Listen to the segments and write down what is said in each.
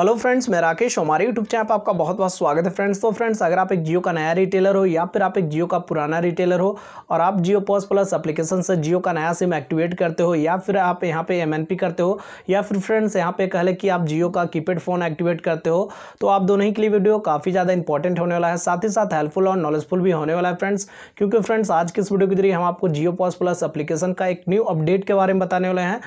hello friends मैं राकेश हमारे YouTube channel पर आपका बहुत बहुत स्वागत है फ्रेंड्स तो फ्रेंड्स अगर आप एक जियो का नया रिटेलर हो या फिर आप एक जियो का पुराना रिटेलर हो और आप जियो पॉस प्लस एप्लीकेशन से जियो का नया सिम एक्टिवेट करते हो या फिर आप यहाँ पे एमएनपी करते हो या फिर फ्रेंड्स यहाँ पे कहले कि आप जियो का कीपैड फ़ोन एक्टिवेट करते हो तो आप दोनों ही के लिए वीडियो काफ़ी ज़्यादा इंपॉर्टेंट होने वाला है साथ ही साथ हेल्पफुल और नॉलेजफुल भी होने वाला है फ्रेंड्स क्योंकि फ्रेंड्स आज की इस वीडियो के जरिए हम आपको जियो पॉस प्लस अपलीकेशन का एक न्यू अपडेट के बारे में बताने वाले हैं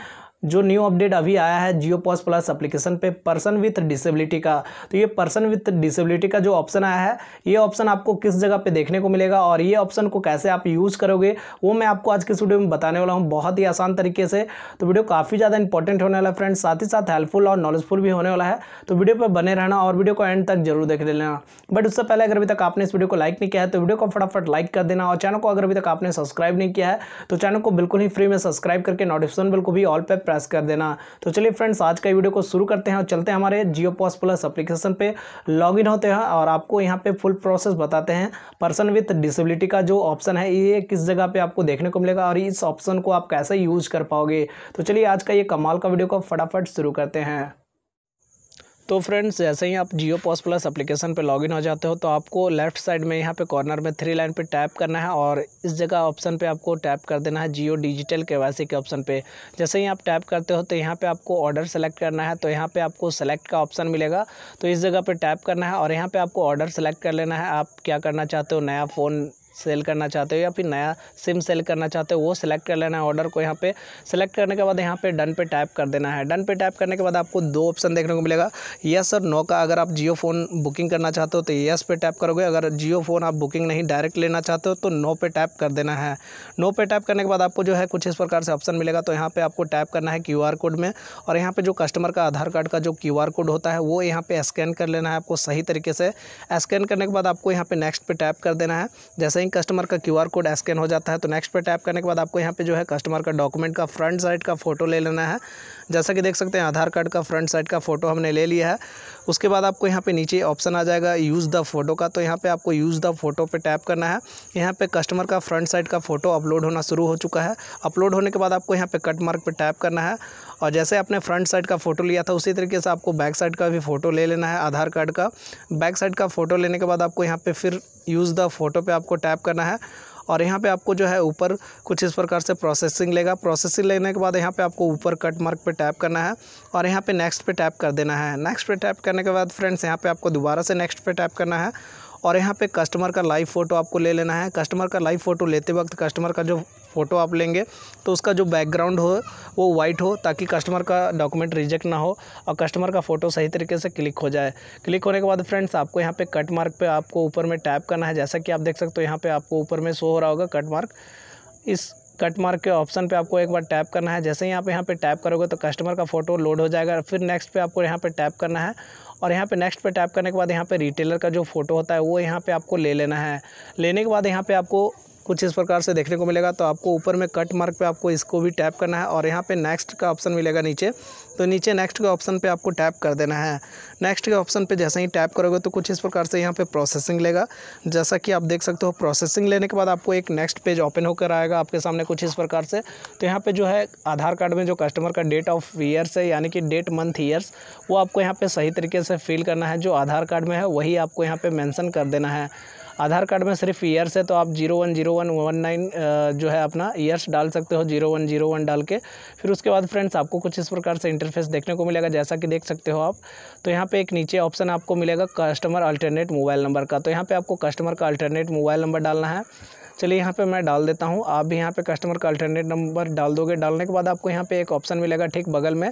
जो न्यू अपडेट अभी आया है जियो पॉस प्लस अप्लीकेशन पे पर्सन विथ डिसेबिलिटी का तो ये पर्सन विथ डिसेबिलिटी का जो ऑप्शन आया है ये ऑप्शन आपको किस जगह पे देखने को मिलेगा और ये ऑप्शन को कैसे आप यूज़ करोगे वो मैं आपको आज के वीडियो में बताने वाला हूँ बहुत ही आसान तरीके से तो वीडियो काफ़ी ज़्यादा इंपॉर्टेंट होने वाला है फ्रेंड्स साथ ही साथ हेल्पफुल और नॉलेजफुल भी होने वाला है तो वीडियो पर बने रहना और वीडियो को एंड तक जरूर देख लेना बट उससे पहले अगर अभी तक आपने इस वीडियो को लाइक नहीं किया है तो वीडियो को फटाफट लाइक कर देना और चैनल को अगर अभी तक आपने सब्सक्राइब नहीं किया है तो चैनल को बिल्कुल ही फ्री में सब्सक्राइब करके नोटिफिकेशन बिल को भी ऑल पर प्रेस कर देना तो चलिए फ्रेंड्स आज का वीडियो को शुरू करते हैं और चलते हैं हमारे जियो पॉस प्लस अप्लीकेशन पर इन होते हैं और आपको यहाँ पे फुल प्रोसेस बताते हैं पर्सन विथ डिसेबिलिटी का जो ऑप्शन है ये किस जगह पर आपको देखने को मिलेगा और इस ऑप्शन को आप कैसे यूज़ कर पाओगे तो चलिए आज का ये कमाल का वीडियो को फटाफट शुरू करते हैं तो फ्रेंड्स जैसे ही आप जियो पॉस प्लस अप्लीकेशन पर लॉगिन हो जाते हो तो आपको लेफ्ट साइड में यहाँ पे कॉर्नर में थ्री लाइन पे टैप करना है और इस जगह ऑप्शन पे आपको टैप कर देना है जियो डिजिटल के के ऑप्शन पे जैसे ही आप टैप करते हो तो यहाँ पे आपको ऑर्डर सेलेक्ट करना है तो यहाँ पर आपको सेलेक्ट का ऑप्शन मिलेगा तो इस जगह पर टैप करना है और यहाँ पर आपको ऑर्डर सेलेक्ट कर लेना है आप क्या करना चाहते हो नया फ़ोन सेल करना चाहते हो या फिर नया सिम सेल करना चाहते हो वो सिलेक्ट कर लेना है ऑर्डर को यहाँ पे सिलेक्ट करने के बाद यहाँ पे डन पे टैप कर देना है डन पे टैप करने के बाद आपको दो ऑप्शन देखने को मिलेगा यस सर नो का अगर आप जियो फ़ोन बुकिंग करना चाहते हो तो यस पे टैप करोगे अगर जियो फ़ोन आप बुकिंग नहीं डायरेक्ट लेना चाहते हो तो नो पे टैप कर देना है नो पे टैप करने के बाद आपको जो है कुछ इस प्रकार से ऑप्शन मिलेगा तो यहाँ पर आपको टैप करना है क्यू कोड में और यहाँ पर जो कस्टमर का आधार कार्ड का जो क्यू कोड होता है वो यहाँ पर स्कैन कर लेना है आपको सही तरीके से स्कैन करने के बाद आपको यहाँ पर नेक्स्ट पर टैप कर देना है जैसे ही कस्टमर का क्यूआर कोड स्कैन हो जाता है तो नेक्स्ट पे टैप करने के बाद आपको यहाँ पे जो है कस्टमर का डॉक्यूमेंट का फ्रंट साइड का फ़ोटो ले लेना है जैसा कि देख सकते हैं आधार कार्ड का फ्रंट साइड का फ़ोटो हमने ले लिया है उसके बाद आपको यहाँ पे नीचे ऑप्शन आ जाएगा यूज़ द फोटो का तो यहाँ पे आपको यूज़ द फोटो पे टैप करना है यहाँ पे कस्टमर का फ्रंट साइड का फ़ोटो अपलोड होना शुरू हो चुका है अपलोड होने के बाद आपको यहाँ पे कट मार्क पे टैप करना है और जैसे आपने फ्रंट साइड का फ़ोटो लिया था उसी तरीके से आपको बैक साइड का भी फ़ोटो ले लेना है आधार कार्ड का बैक साइड का फ़ोटो लेने के बाद आपको यहाँ पर फिर यूज़ द फोटो पर आपको टैप करना है और यहाँ पे आपको जो है ऊपर कुछ इस प्रकार से प्रोसेसिंग लेगा प्रोसेसिंग लेने के बाद यहाँ पे आपको ऊपर कट मार्क पे टैप करना है और यहाँ पे नेक्स्ट पे टैप कर देना है नेक्स्ट पे टैप करने के बाद फ्रेंड्स यहाँ पे आपको दोबारा से नेक्स्ट पे टैप करना है और यहाँ पे कस्टमर का लाइव फ़ोटो आपको ले लेना है कस्टमर का लाइव फ़ोटो लेते वक्त कस्टमर का जो फ़ोटो आप लेंगे तो उसका जो बैकग्राउंड हो वो वाइट हो ताकि कस्टमर का डॉक्यूमेंट रिजेक्ट ना हो और कस्टमर का फ़ोटो सही तरीके से क्लिक हो जाए क्लिक होने के बाद फ्रेंड्स आपको यहाँ पे कट मार्क पे आपको ऊपर में टैप करना है जैसा कि आप देख सकते हो यहाँ पे आपको ऊपर में शो हो रहा होगा कट मार्क इस कट मार्क के ऑप्शन पे आपको एक बार टैप करना है जैसे ही आप यहाँ पे टैप करोगे तो कस्टमर का फोटो लोड हो जाएगा फिर नेक्स्ट पे आपको यहाँ पे टैप करना है और यहाँ पे नेक्स्ट पे टैप करने के बाद यहाँ पे रिटेलर का जो फ़ोटो होता है वो यहाँ पे आपको ले लेना है लेने के बाद यहाँ पे आपको कुछ इस प्रकार से देखने को मिलेगा तो आपको ऊपर में कट मार्क पे आपको इसको भी टैप करना है और यहाँ पे नेक्स्ट का ऑप्शन मिलेगा नीचे तो नीचे नेक्स्ट के ऑप्शन पे आपको टैप कर देना है नेक्स्ट के ऑप्शन पे जैसे ही टैप करोगे तो कुछ इस प्रकार से यहाँ पे प्रोसेसिंग लेगा जैसा कि आप देख सकते हो प्रोसेसिंग लेने के बाद आपको एक नेक्स्ट पेज ओपन होकर आएगा आपके सामने कुछ इस प्रकार से तो यहाँ पर जो है आधार कार्ड में जो कस्टमर का डेट ऑफ ईयर्स है यानी कि डेट मंथ ईयर्स वो आपको यहाँ पर सही तरीके से फिल करना है जो आधार कार्ड में है वही आपको यहाँ पर मैंसन कर देना है आधार कार्ड में सिर्फ ईयर्स है तो आप zero one zero one one nine जो है अपना ईयर्स डाल सकते हो जीरो वन जीरो वन डाल के फिर उसके बाद फ्रेंड्स आपको कुछ इस प्रकार से इंटरफेस देखने को मिलेगा जैसा कि देख सकते हो आप तो यहाँ पे एक नीचे ऑप्शन आपको मिलेगा कस्टमर अल्टरनेट मोबाइल नंबर का तो यहाँ पर आपको कस्टमर का अल्टरनेट मोबाइल नंबर डालना है चलिए यहाँ पे मैं डाल देता हूँ आप भी यहाँ पे कस्टमर का अल्टरनेट नंबर डाल दोगे डालने के बाद आपको यहाँ पे एक ऑप्शन मिलेगा ठीक बगल में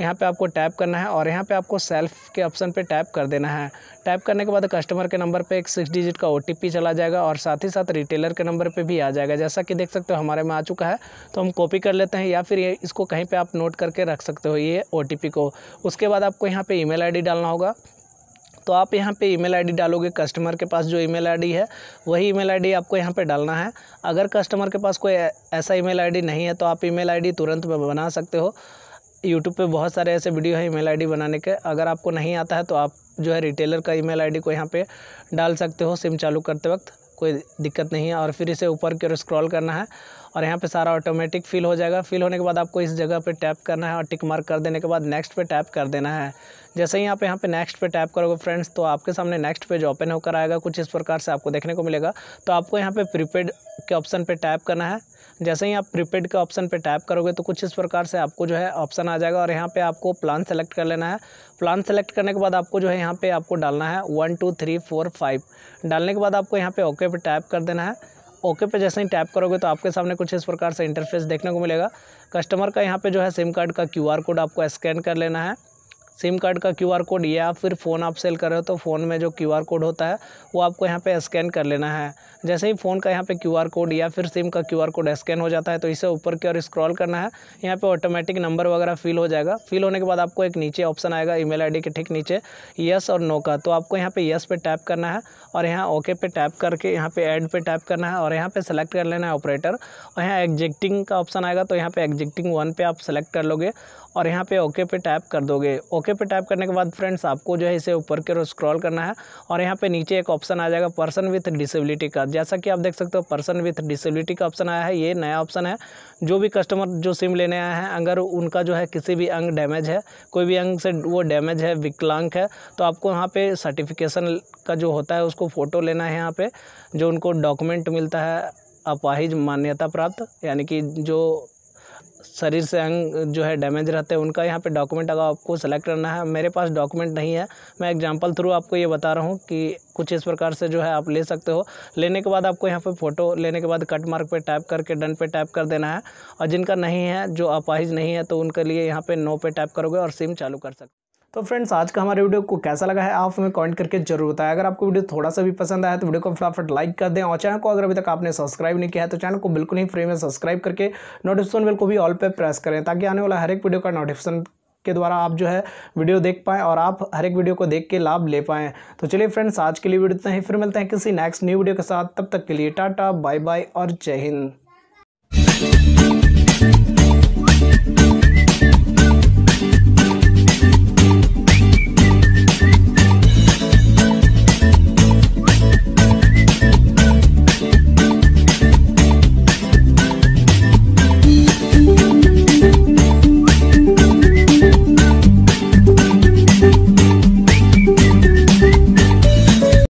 यहाँ पे आपको टैप करना है और यहाँ पे आपको सेल्फ के ऑप्शन पे टैप कर देना है टैप करने के बाद कस्टमर के नंबर पे एक सिक्स डिजिट का ओ चला जाएगा और साथ ही साथ रिटेलर के नंबर पे भी आ जाएगा जैसा कि देख सकते हो हमारे में आ चुका है तो हम कॉपी कर लेते हैं या फिर इसको कहीं पर आप नोट करके रख सकते हो ये ओ को उसके बाद आपको यहाँ पर ई मेल डालना होगा तो आप यहाँ पे ईमेल आईडी डालोगे कस्टमर के पास जो ईमेल आईडी है वही ईमेल आईडी आपको यहाँ पे डालना है अगर कस्टमर के पास कोई ऐसा ईमेल आईडी नहीं है तो आप ईमेल आईडी तुरंत बना सकते हो यूट्यूब पे बहुत सारे ऐसे वीडियो हैं ईमेल आईडी बनाने के अगर आपको नहीं आता है तो आप जो है रिटेलर का ईमेल आईडी को यहाँ पे डाल सकते हो सिम चालू करते वक्त कोई दिक्कत नहीं है और फिर इसे ऊपर की ओर स्क्रॉल करना है और यहाँ पे सारा ऑटोमेटिक फिल हो जाएगा फिल होने के बाद आपको इस जगह पे टैप करना है और टिक मार्क कर देने के बाद नेक्स्ट पे टैप कर देना है जैसे ही आप यहाँ पे नेक्स्ट पे टैप करोगे फ्रेंड्स तो आपके सामने नेक्स्ट पेज ओपन होकर आएगा कुछ इस प्रकार से आपको देखने को मिलेगा तो आपको यहाँ पर प्रीपेड के ऑप्शन पर टैप करना है जैसे ही आप प्रीपेड के ऑप्शन पर टैप करोगे तो कुछ इस प्रकार से आपको जो है ऑप्शन आ जाएगा और यहाँ पर आपको प्लान सेलेक्ट कर लेना है प्लान सेलेक्ट करने के बाद आपको जो है यहाँ पर आपको डालना है one two three four five डालने के बाद आपको यहाँ पे ओके पे टैप कर देना है ओके पे जैसे ही टैप करोगे तो आपके सामने कुछ इस प्रकार से इंटरफेस देखने को मिलेगा कस्टमर का यहाँ पे जो है सिम कार्ड का क्यूआर कोड आपको स्कैन कर लेना है सिम कार्ड का क्यूआर कोड या फिर फ़ोन आप सेल कर रहे हो तो फ़ोन में जो क्यूआर कोड होता है वो आपको यहाँ पे स्कैन कर लेना है जैसे ही फ़ोन का यहाँ पे क्यूआर कोड या फिर सिम का क्यूआर कोड स्कैन हो जाता है तो इसे ऊपर की ओर स्क्रॉल करना है यहाँ पे ऑटोमेटिक नंबर वगैरह फिल हो जाएगा फिल होने के बाद आपको एक नीचे ऑप्शन आएगा ई मेल के ठीक नीचे यस और नो का तो आपको यहाँ पर यस पे टैप करना है और यहाँ ओके पे टैप करके यहाँ पर एड पर टैप करना है और यहाँ पर सेलेक्ट कर लेना है ऑपरेटर और यहाँ एग्जिटिंग का ऑप्शन आएगा तो यहाँ पर एग्जिक्टिंग वन पर आप सेलेक्ट कर लोगे और यहाँ पर ओके पे टैप कर दोगे ओके ओके पे टाइप करने के बाद फ्रेंड्स आपको जो है इसे ऊपर की ओर स्क्रॉल करना है और यहाँ पे नीचे एक ऑप्शन आ जाएगा पर्सन विथ डिसेबिलिटी का जैसा कि आप देख सकते हो पर्सन विथ डिसेबिलिटी का ऑप्शन आया है ये नया ऑप्शन है जो भी कस्टमर जो सिम लेने आए हैं अगर उनका जो है किसी भी अंग डैमेज है कोई भी अंग से वो डैमेज है विकलांग है तो आपको यहाँ पे सर्टिफिकेशन का जो होता है उसको फ़ोटो लेना है यहाँ पे जो उनको डॉक्यूमेंट मिलता है अपाहिज मान्यता प्राप्त यानी कि जो शरीर से अंग जो है डैमेज रहते हैं उनका यहाँ पे डॉक्यूमेंट अगर आपको सेलेक्ट करना है मेरे पास डॉक्यूमेंट नहीं है मैं एग्जांपल थ्रू आपको ये बता रहा हूँ कि कुछ इस प्रकार से जो है आप ले सकते हो लेने के बाद आपको यहाँ पे फ़ोटो लेने के बाद कट मार्क पे टैप करके डन पे टैप कर देना है और जिनका नहीं है जो अपाहिज नहीं है तो उनके लिए यहाँ पर नो पे टैप करोगे और सिम चालू कर सकते तो फ्रेंड्स आज का हमारे वीडियो को कैसा लगा है आप हमें कमेंट करके जरूर बताएं अगर आपको वीडियो थोड़ा सा भी पसंद आया तो वीडियो को फटाफट लाइक कर दें और चैनल को अगर अभी तक आपने सब्सक्राइब नहीं किया है तो चैनल को बिल्कुल ही फ्री में सब्सक्राइब करके नोटिफिकेशन बिल को भी ऑल पर प्रेस करें ताकि आने वाला हर एक वीडियो का नोटिफिकेशन के द्वारा आप जो है वीडियो देख पाएँ और आप हर एक वीडियो को देख के लाभ ले पाएँ तो चलिए फ्रेंड्स आज के लिए वीडियो इतना ही फिर मिलते हैं किसी नेक्स्ट न्यू वीडियो के साथ तब तक के लिए टाटा बाय बाय और जय हिंद